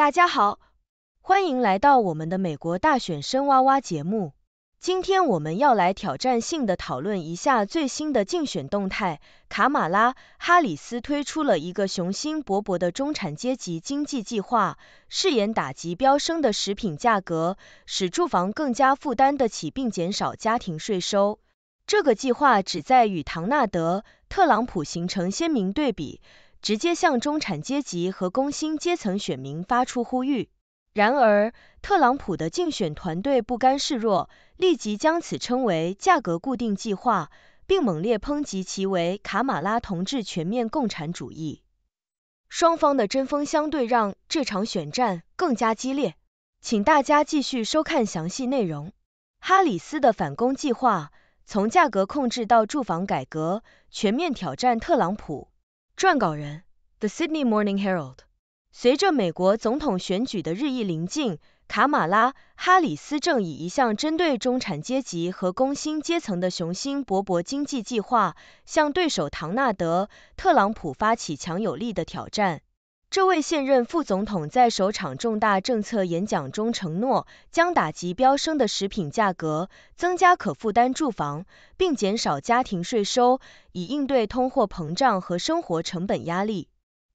大家好，欢迎来到我们的美国大选深挖挖节目。今天我们要来挑战性的讨论一下最新的竞选动态。卡马拉·哈里斯推出了一个雄心勃勃的中产阶级经济计划，誓言打击飙升的食品价格，使住房更加负担得起，并减少家庭税收。这个计划旨在与唐纳德·特朗普形成鲜明对比。直接向中产阶级和工薪阶层选民发出呼吁。然而，特朗普的竞选团队不甘示弱，立即将此称为“价格固定计划”，并猛烈抨击其为“卡马拉同志全面共产主义”。双方的针锋相对让这场选战更加激烈。请大家继续收看详细内容。哈里斯的反攻计划，从价格控制到住房改革，全面挑战特朗普。撰稿人 The Sydney Morning Herald。随着美国总统选举的日益临近，卡马拉·哈里斯正以一项针对中产阶级和工薪阶层的雄心勃勃经济计划，向对手唐纳德·特朗普发起强有力的挑战。这位现任副总统在首场重大政策演讲中承诺，将打击飙升的食品价格，增加可负担住房，并减少家庭税收，以应对通货膨胀和生活成本压力。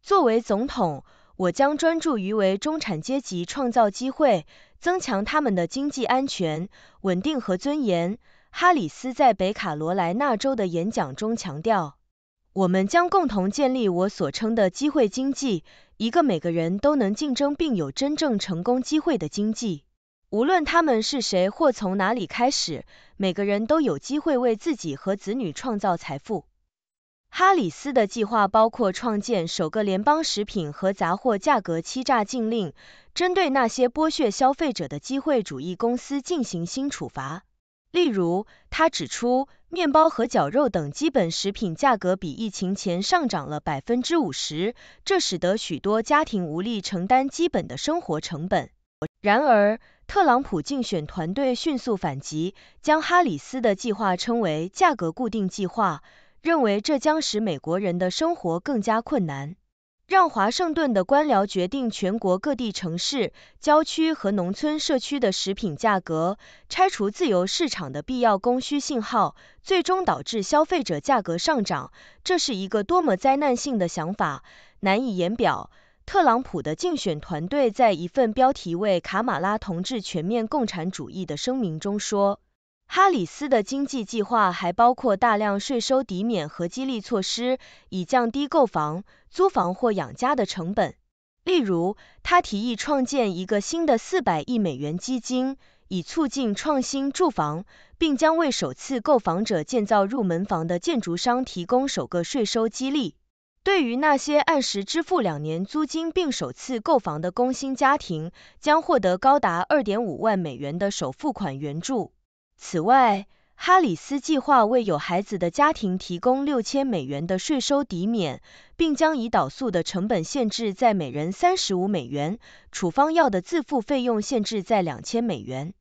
作为总统，我将专注于为中产阶级创造机会，增强他们的经济安全、稳定和尊严。哈里斯在北卡罗来纳州的演讲中强调，我们将共同建立我所称的机会经济。一个每个人都能竞争并有真正成功机会的经济，无论他们是谁或从哪里开始，每个人都有机会为自己和子女创造财富。哈里斯的计划包括创建首个联邦食品和杂货价格欺诈禁令，针对那些剥削消费者的机会主义公司进行新处罚。例如，他指出，面包和绞肉等基本食品价格比疫情前上涨了百分之五十，这使得许多家庭无力承担基本的生活成本。然而，特朗普竞选团队迅速反击，将哈里斯的计划称为“价格固定计划”，认为这将使美国人的生活更加困难。让华盛顿的官僚决定全国各地城市、郊区和农村社区的食品价格，拆除自由市场的必要供需信号，最终导致消费者价格上涨，这是一个多么灾难性的想法，难以言表。特朗普的竞选团队在一份标题为“卡马拉同志全面共产主义”的声明中说。哈里斯的经济计划还包括大量税收抵免和激励措施，以降低购房、租房或养家的成本。例如，他提议创建一个新的四百亿美元基金，以促进创新住房，并将为首次购房者建造入门房的建筑商提供首个税收激励。对于那些按时支付两年租金并首次购房的工薪家庭，将获得高达二点五万美元的首付款援助。此外，哈里斯计划为有孩子的家庭提供六千美元的税收抵免，并将胰岛素的成本限制在每人三十五美元，处方药的自付费用限制在两千美元。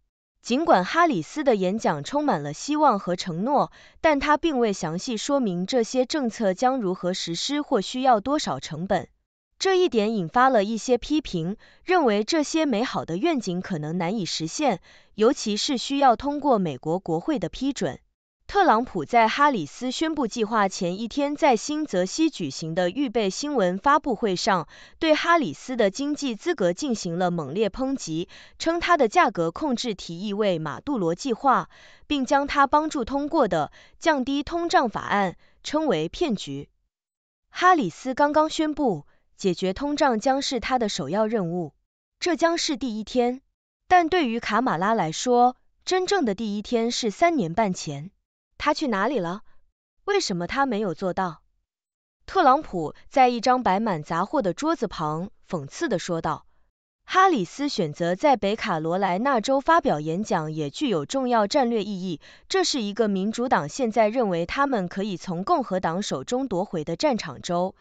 尽管哈里斯的演讲充满了希望和承诺，但他并未详细说明这些政策将如何实施或需要多少成本。这一点引发了一些批评，认为这些美好的愿景可能难以实现，尤其是需要通过美国国会的批准。特朗普在哈里斯宣布计划前一天在新泽西举行的预备新闻发布会上，对哈里斯的经济资格进行了猛烈抨击，称他的价格控制提议为马杜罗计划，并将他帮助通过的降低通胀法案称为骗局。哈里斯刚刚宣布。解决通胀将是他的首要任务，这将是第一天。但对于卡马拉来说，真正的第一天是三年半前。他去哪里了？为什么他没有做到？特朗普在一张摆满杂货的桌子旁讽刺地说道：“哈里斯选择在北卡罗来纳州发表演讲也具有重要战略意义，这是一个民主党现在认为他们可以从共和党手中夺回的战场州。”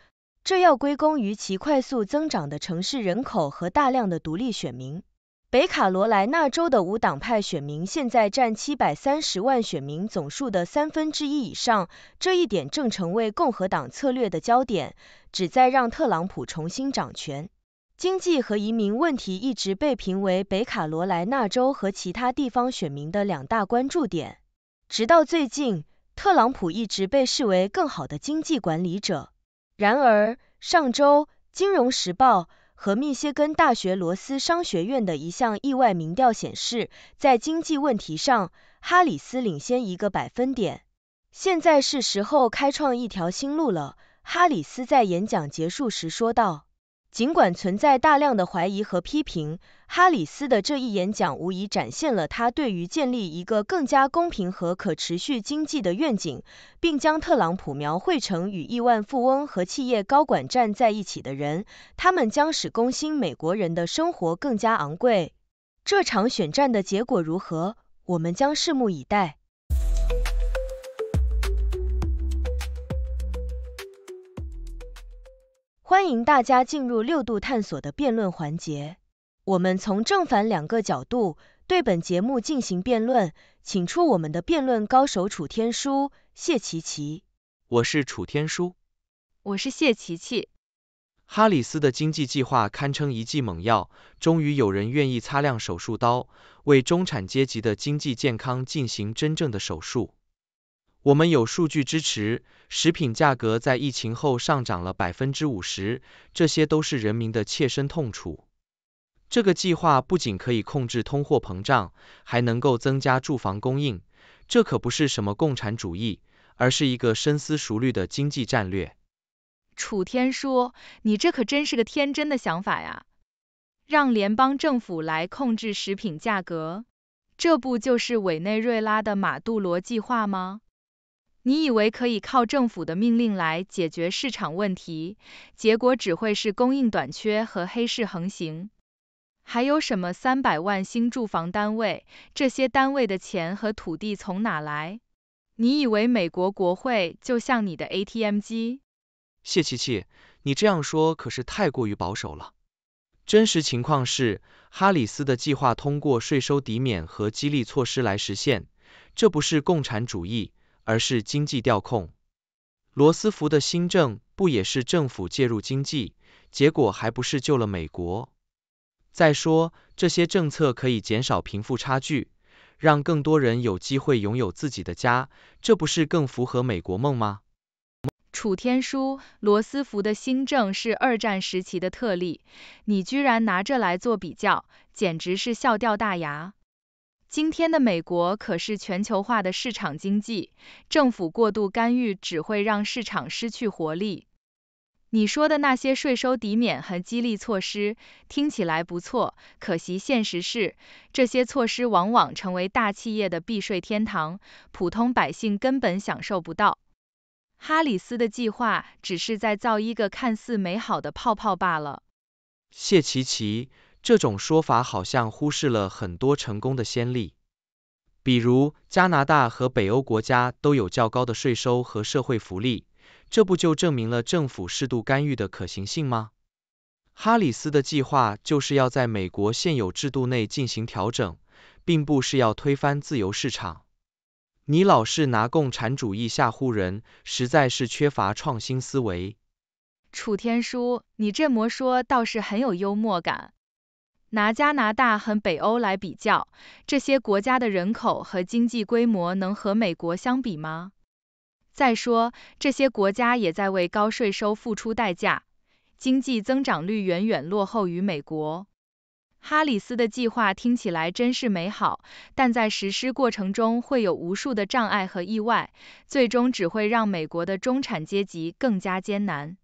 这要归功于其快速增长的城市人口和大量的独立选民。北卡罗来纳州的无党派选民现在占七百三十万选民总数的三分之一以上，这一点正成为共和党策略的焦点，旨在让特朗普重新掌权。经济和移民问题一直被评为北卡罗来纳州和其他地方选民的两大关注点。直到最近，特朗普一直被视为更好的经济管理者。然而，上周《金融时报》和密歇根大学罗斯商学院的一项意外民调显示，在经济问题上，哈里斯领先一个百分点。现在是时候开创一条新路了，哈里斯在演讲结束时说道。尽管存在大量的怀疑和批评，哈里斯的这一演讲无疑展现了他对于建立一个更加公平和可持续经济的愿景，并将特朗普描绘成与亿万富翁和企业高管站在一起的人，他们将使工薪美国人的生活更加昂贵。这场选战的结果如何，我们将拭目以待。欢迎大家进入六度探索的辩论环节。我们从正反两个角度对本节目进行辩论，请出我们的辩论高手楚天舒、谢琪琪。我是楚天舒。我是谢琪琪。哈里斯的经济计划堪称一剂猛药，终于有人愿意擦亮手术刀，为中产阶级的经济健康进行真正的手术。我们有数据支持，食品价格在疫情后上涨了百分之五十，这些都是人民的切身痛楚。这个计划不仅可以控制通货膨胀，还能够增加住房供应。这可不是什么共产主义，而是一个深思熟虑的经济战略。楚天说：“你这可真是个天真的想法呀！让联邦政府来控制食品价格，这不就是委内瑞拉的马杜罗计划吗？”你以为可以靠政府的命令来解决市场问题，结果只会是供应短缺和黑市横行。还有什么三百万新住房单位？这些单位的钱和土地从哪来？你以为美国国会就像你的 ATM 机？谢琪琪，你这样说可是太过于保守了。真实情况是，哈里斯的计划通过税收抵免和激励措施来实现，这不是共产主义。而是经济调控，罗斯福的新政不也是政府介入经济，结果还不是救了美国？再说这些政策可以减少贫富差距，让更多人有机会拥有自己的家，这不是更符合美国梦吗？楚天舒，罗斯福的新政是二战时期的特例，你居然拿着来做比较，简直是笑掉大牙！今天的美国可是全球化的市场经济，政府过度干预只会让市场失去活力。你说的那些税收抵免和激励措施听起来不错，可惜现实是，这些措施往往成为大企业的避税天堂，普通百姓根本享受不到。哈里斯的计划只是在造一个看似美好的泡泡罢了。谢奇奇。这种说法好像忽视了很多成功的先例，比如加拿大和北欧国家都有较高的税收和社会福利，这不就证明了政府适度干预的可行性吗？哈里斯的计划就是要在美国现有制度内进行调整，并不是要推翻自由市场。你老是拿共产主义吓唬人，实在是缺乏创新思维。楚天舒，你这么说倒是很有幽默感。拿加拿大和北欧来比较，这些国家的人口和经济规模能和美国相比吗？再说，这些国家也在为高税收付出代价，经济增长率远远落后于美国。哈里斯的计划听起来真是美好，但在实施过程中会有无数的障碍和意外，最终只会让美国的中产阶级更加艰难。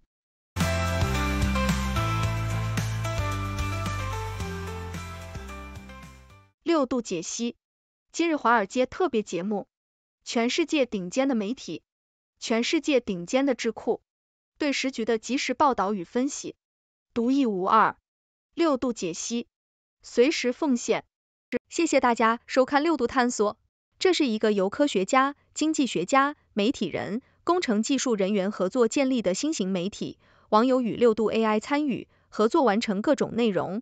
六度解析今日华尔街特别节目，全世界顶尖的媒体，全世界顶尖的智库对时局的及时报道与分析，独一无二。六度解析，随时奉献。谢谢大家收看六度探索，这是一个由科学家、经济学家、媒体人、工程技术人员合作建立的新型媒体，网友与六度 AI 参与合作完成各种内容。